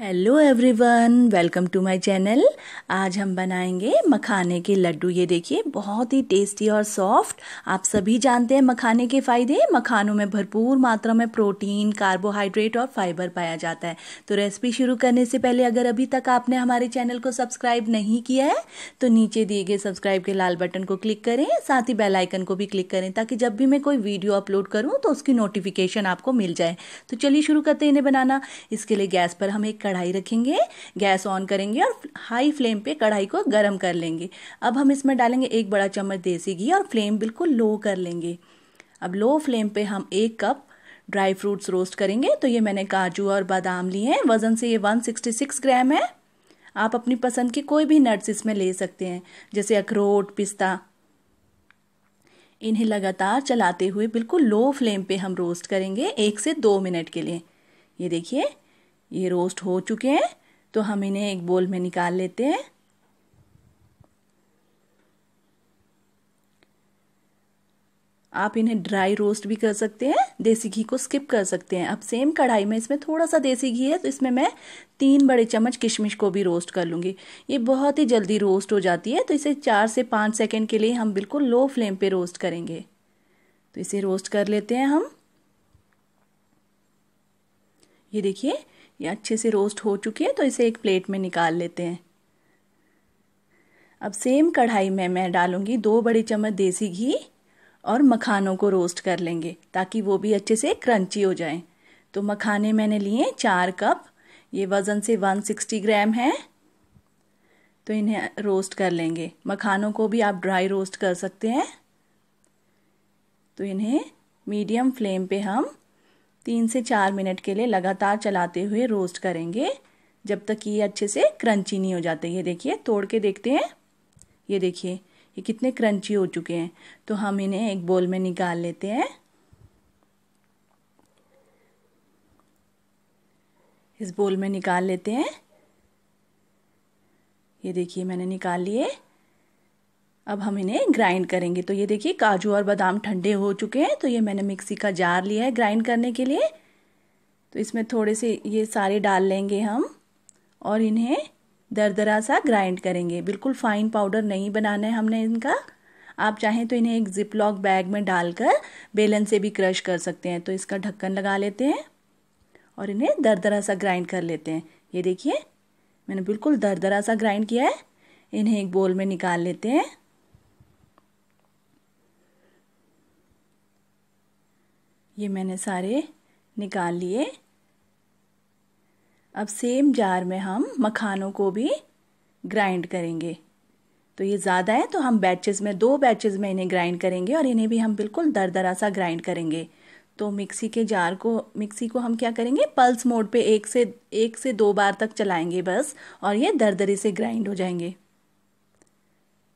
Hello everyone welcome to my channel आज हम बनाएंगे मखाने के लड्डू ये देखिए बहुत ही टेस्टी और सॉफ्ट आप सभी जानते हैं मखाने के फ़ायदे मखानों में भरपूर मात्रा में प्रोटीन कार्बोहाइड्रेट और फाइबर पाया जाता है तो रेसिपी शुरू करने से पहले अगर अभी तक आपने हमारे चैनल को सब्सक्राइब नहीं किया है तो नीचे दिए गए सब्सक्राइब के लाल बटन को क्लिक करें साथ ही बेलाइकन को भी क्लिक करें ताकि जब भी मैं कोई वीडियो अपलोड करूँ तो उसकी नोटिफिकेशन आपको मिल जाए तो चलिए शुरू करते हैं इन्हें बनाना इसके लिए गैस पर हम एक कढ़ाई रखेंगे गैस ऑन करेंगे और हाई फ्लेम पे कढ़ाई को गर्म कर लेंगे अब हम इसमें डालेंगे एक बड़ा चम्मच देसी घी और फ्लेम बिल्कुल लो कर लेंगे अब लो फ्लेम पे हम एक कप ड्राई फ्रूट्स रोस्ट करेंगे तो ये मैंने काजू और बादाम लिए हैं वज़न से ये 166 ग्राम है आप अपनी पसंद के कोई भी नट्स इसमें ले सकते हैं जैसे अखरोट पिस्ता इन्हें लगातार चलाते हुए बिल्कुल लो फ्लेम पे हम रोस्ट करेंगे एक से दो मिनट के लिए ये देखिए ये रोस्ट हो चुके हैं तो हम इन्हें एक बोल में निकाल लेते हैं आप इन्हें ड्राई रोस्ट भी कर सकते हैं देसी घी को स्किप कर सकते हैं अब सेम कढ़ाई में इसमें थोड़ा सा देसी घी है तो इसमें मैं तीन बड़े चम्मच किशमिश को भी रोस्ट कर लूँगी ये बहुत ही जल्दी रोस्ट हो जाती है तो इसे चार से पाँच सेकेंड के लिए हम बिल्कुल लो फ्लेम पे रोस्ट करेंगे तो इसे रोस्ट कर लेते हैं हम ये देखिए ये अच्छे से रोस्ट हो चुकी है तो इसे एक प्लेट में निकाल लेते हैं अब सेम कढ़ाई में मैं डालूंगी दो बड़े चम्मच देसी घी और मखानों को रोस्ट कर लेंगे ताकि वो भी अच्छे से क्रंची हो जाएं। तो मखाने मैंने लिए चार कप ये वज़न से 160 ग्राम है तो इन्हें रोस्ट कर लेंगे मखानों को भी आप ड्राई रोस्ट कर सकते हैं तो इन्हें मीडियम फ्लेम पे हम तीन से चार मिनट के लिए लगातार चलाते हुए रोस्ट करेंगे जब तक ये अच्छे से क्रंची नहीं हो जाते ये देखिए तोड़ के देखते हैं ये देखिए ये कितने क्रंची हो चुके हैं तो हम इन्हें एक बोल में निकाल लेते हैं इस बोल में निकाल लेते हैं ये देखिए मैंने निकाल लिए अब हम इन्हें ग्राइंड करेंगे तो ये देखिए काजू और बादाम ठंडे हो चुके हैं तो ये मैंने मिक्सी का जार लिया है ग्राइंड करने के लिए तो इसमें थोड़े से ये सारे डाल लेंगे हम और इन्हें दरदरा सा ग्राइंड करेंगे बिल्कुल फाइन पाउडर नहीं बनाना है हमने इनका आप चाहें तो इन्हें एक जिप लॉक बैग में डालकर बेलन से भी क्रश कर सकते हैं तो इसका ढक्कन लगा लेते हैं और इन्हें दरदरा सा ग्राइंड कर लेते हैं ये देखिए मैंने बिल्कुल दरदरा सा ग्राइंड किया है इन्हें एक बोल में निकाल लेते हैं ये मैंने सारे निकाल लिए अब सेम जार में हम मखानों को भी ग्राइंड करेंगे तो ये ज़्यादा है तो हम बैचेस में दो बैचेस में इन्हें ग्राइंड करेंगे और इन्हें भी हम बिल्कुल दर दरा सा ग्राइंड करेंगे तो मिक्सी के जार को मिक्सी को हम क्या करेंगे पल्स मोड पे एक से एक से दो बार तक चलाएंगे बस और ये दरी से ग्राइंड हो जाएंगे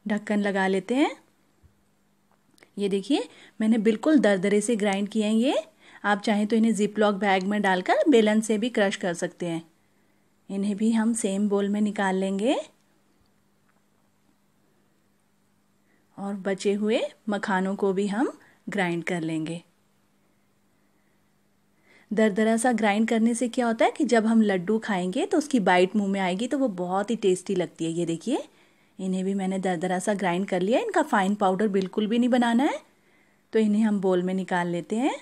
ढक्कन लगा लेते हैं ये देखिए मैंने बिल्कुल दरदरे से ग्राइंड किए हैं ये आप चाहें तो इन्हें जिप लॉक बैग में डालकर बेलन से भी क्रश कर सकते हैं इन्हें भी हम सेम बोल में निकाल लेंगे और बचे हुए मखानों को भी हम ग्राइंड कर लेंगे दरदरा सा ग्राइंड करने से क्या होता है कि जब हम लड्डू खाएंगे तो उसकी बाइट मुंह में आएगी तो वो बहुत ही टेस्टी लगती है ये देखिए इन्हें भी मैंने दरदरा सा ग्राइंड कर लिया इनका फाइन पाउडर बिल्कुल भी नहीं बनाना है तो इन्हें हम बोल में निकाल लेते हैं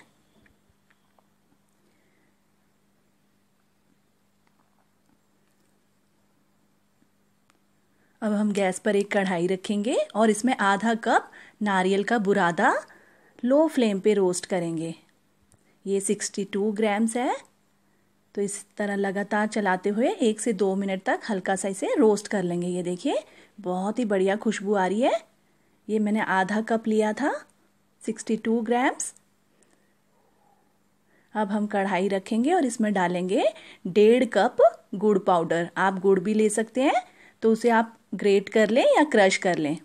अब हम गैस पर एक कढ़ाई रखेंगे और इसमें आधा कप नारियल का बुरादा लो फ्लेम पे रोस्ट करेंगे ये सिक्सटी टू ग्राम्स है तो इस तरह लगातार चलाते हुए एक से दो मिनट तक हल्का सा इसे रोस्ट कर लेंगे ये देखिए बहुत ही बढ़िया खुशबू आ रही है ये मैंने आधा कप लिया था 62 ग्राम्स अब हम कढ़ाई रखेंगे और इसमें डालेंगे डेढ़ कप गुड़ पाउडर आप गुड़ भी ले सकते हैं तो उसे आप ग्रेट कर लें या क्रश कर लें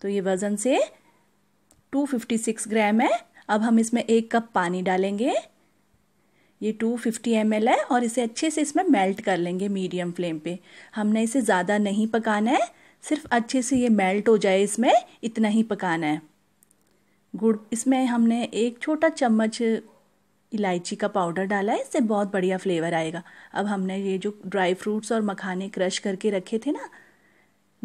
तो ये वज़न से 256 ग्राम है अब हम इसमें एक कप पानी डालेंगे ये 250 फिफ्टी है और इसे अच्छे से इसमें मेल्ट कर लेंगे मीडियम फ्लेम पे हमने इसे ज़्यादा नहीं पकाना है सिर्फ अच्छे से ये मेल्ट हो जाए इसमें इतना ही पकाना है गुड़ इसमें हमने एक छोटा चम्मच इलायची का पाउडर डाला है इससे बहुत बढ़िया फ्लेवर आएगा अब हमने ये जो ड्राई फ्रूट्स और मखाने क्रश करके रखे थे ना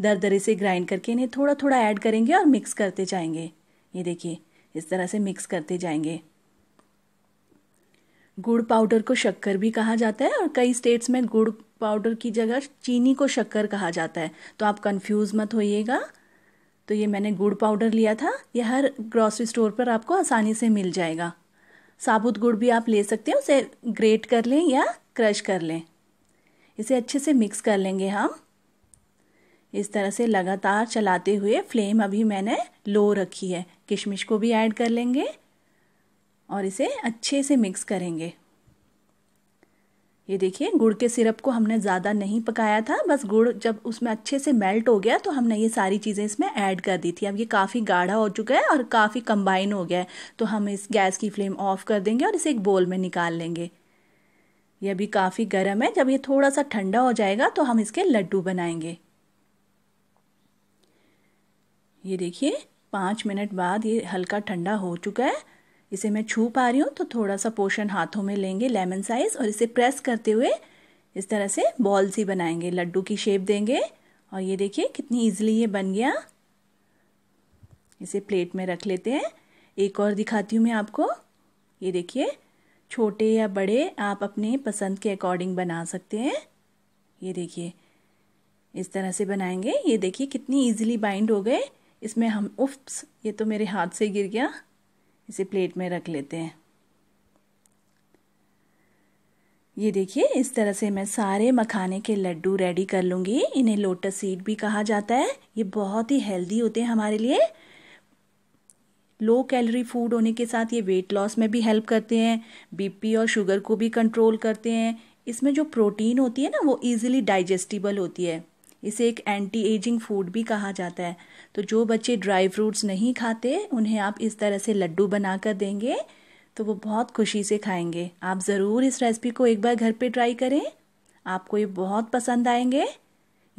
दर दरे से ग्राइंड करके इन्हें थोड़ा थोड़ा ऐड करेंगे और मिक्स करते जाएंगे ये देखिए इस तरह से मिक्स करते जाएंगे गुड़ पाउडर को शक्कर भी कहा जाता है और कई स्टेट्स में गुड़ पाउडर की जगह चीनी को शक्कर कहा जाता है तो आप कंफ्यूज मत होइएगा तो ये मैंने गुड़ पाउडर लिया था यह हर ग्रॉसरी स्टोर पर आपको आसानी से मिल जाएगा साबुत गुड़ भी आप ले सकते हैं उसे ग्रेट कर लें या क्रश कर लें इसे अच्छे से मिक्स कर लेंगे हम इस तरह से लगातार चलाते हुए फ्लेम अभी मैंने लो रखी है किशमिश को भी ऐड कर लेंगे और इसे अच्छे से मिक्स करेंगे ये देखिए गुड़ के सिरप को हमने ज़्यादा नहीं पकाया था बस गुड़ जब उसमें अच्छे से मेल्ट हो गया तो हमने ये सारी चीज़ें इसमें ऐड कर दी थी अब ये काफ़ी गाढ़ा हो चुका है और काफ़ी कंबाइन हो गया है तो हम इस गैस की फ्लेम ऑफ कर देंगे और इसे एक बोल में निकाल लेंगे ये अभी काफ़ी गर्म है जब ये थोड़ा सा ठंडा हो जाएगा तो हम इसके लड्डू बनाएंगे ये देखिए पाँच मिनट बाद ये हल्का ठंडा हो चुका है इसे मैं छू पा रही हूँ तो थोड़ा सा पोर्शन हाथों में लेंगे लेमन साइज और इसे प्रेस करते हुए इस तरह से बॉल सी बनाएंगे लड्डू की शेप देंगे और ये देखिए कितनी इजीली ये बन गया इसे प्लेट में रख लेते हैं एक और दिखाती हूँ मैं आपको ये देखिए छोटे या बड़े आप अपने पसंद के अकॉर्डिंग बना सकते हैं ये देखिए इस तरह से बनाएंगे ये देखिए कितनी इजीली बाइंड हो गए इसमें हम उफ्स ये तो मेरे हाथ से गिर गया इसे प्लेट में रख लेते हैं ये देखिए इस तरह से मैं सारे मखाने के लड्डू रेडी कर लूँगी इन्हें लोटस सीड भी कहा जाता है ये बहुत ही हेल्दी होते हैं हमारे लिए लो कैलोरी फूड होने के साथ ये वेट लॉस में भी हेल्प करते हैं बीपी और शुगर को भी कंट्रोल करते हैं इसमें जो प्रोटीन होती है ना वो ईजिली डाइजेस्टिबल होती है इसे एक एंटी एजिंग फूड भी कहा जाता है तो जो बच्चे ड्राई फ्रूट्स नहीं खाते उन्हें आप इस तरह से लड्डू बना कर देंगे तो वो बहुत खुशी से खाएंगे आप ज़रूर इस रेसिपी को एक बार घर पे ट्राई करें आपको ये बहुत पसंद आएंगे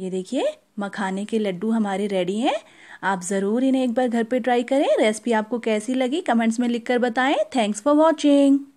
ये देखिए मखाने के लड्डू हमारे रेडी हैं आप ज़रूर इन्हें एक बार घर पे ट्राई करें रेसिपी आपको कैसी लगी कमेंट्स में लिखकर बताएं थैंक्स फॉर वॉचिंग